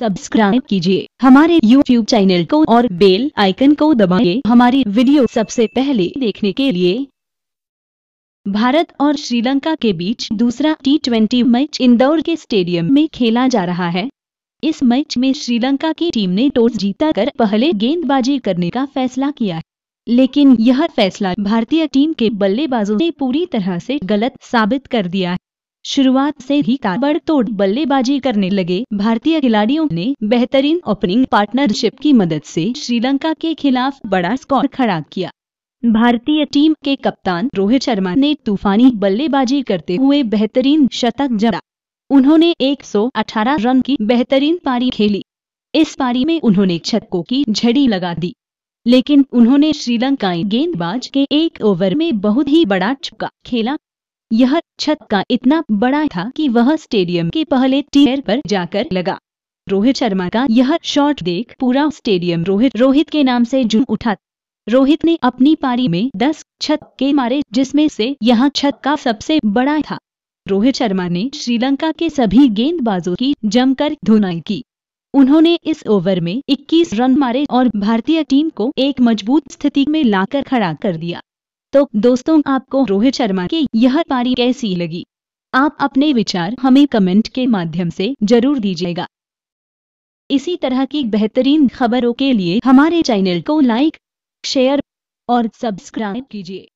subscribe कीजिए हमारे YouTube channel को और बेल आइकन को दबाइए हमारी वीडियो सबसे पहले देखने के लिए भारत और श्रीलंका के बीच दूसरा टी मैच इंदौर के स्टेडियम में खेला जा रहा है इस मैच में श्रीलंका की टीम ने टॉस जीता कर पहले गेंदबाजी करने का फैसला किया लेकिन यह फैसला भारतीय टीम के बल्लेबाजों ने पूरी तरह से गलत साबित कर दिया शुरुआत से ही ताबड़ तोड़ बल्लेबाजी करने लगे भारतीय खिलाड़ियों ने बेहतरीन ओपनिंग पार्टनरशिप की मदद से श्रीलंका के खिलाफ बड़ा स्कोर खड़ा किया भारतीय टीम के कप्तान रोहित शर्मा ने तूफानी बल्लेबाजी करते हुए बेहतरीन शतक जड़ा उन्होंने 118 रन की बेहतरीन पारी खेली इस पारी में उन्होंने छक्कों की झड़ी लगा दी लेकिन उन्होंने श्रीलंकाई गेंदबाज के एक ओवर में बहुत ही बड़ा छुका खेला यह छत का इतना बड़ा था कि वह स्टेडियम के पहले टीयर पर जाकर लगा रोहित शर्मा का यह शॉट देख पूरा स्टेडियम रोहित रोहित के नाम से जुम उठा रोहित ने अपनी पारी में 10 छत के मारे जिसमें से यह छत का सबसे बड़ा था रोहित शर्मा ने श्रीलंका के सभी गेंदबाजों की जमकर धुनाई की उन्होंने इस ओवर में 21 रन मारे और भारतीय टीम को एक मजबूत स्थिति में लाकर खड़ा कर दिया तो दोस्तों आपको रोहित शर्मा की यह पारी कैसी लगी आप अपने विचार हमें कमेंट के माध्यम से जरूर दीजिएगा इसी तरह की बेहतरीन खबरों के लिए हमारे चैनल को लाइक शेयर और सब्सक्राइब कीजिए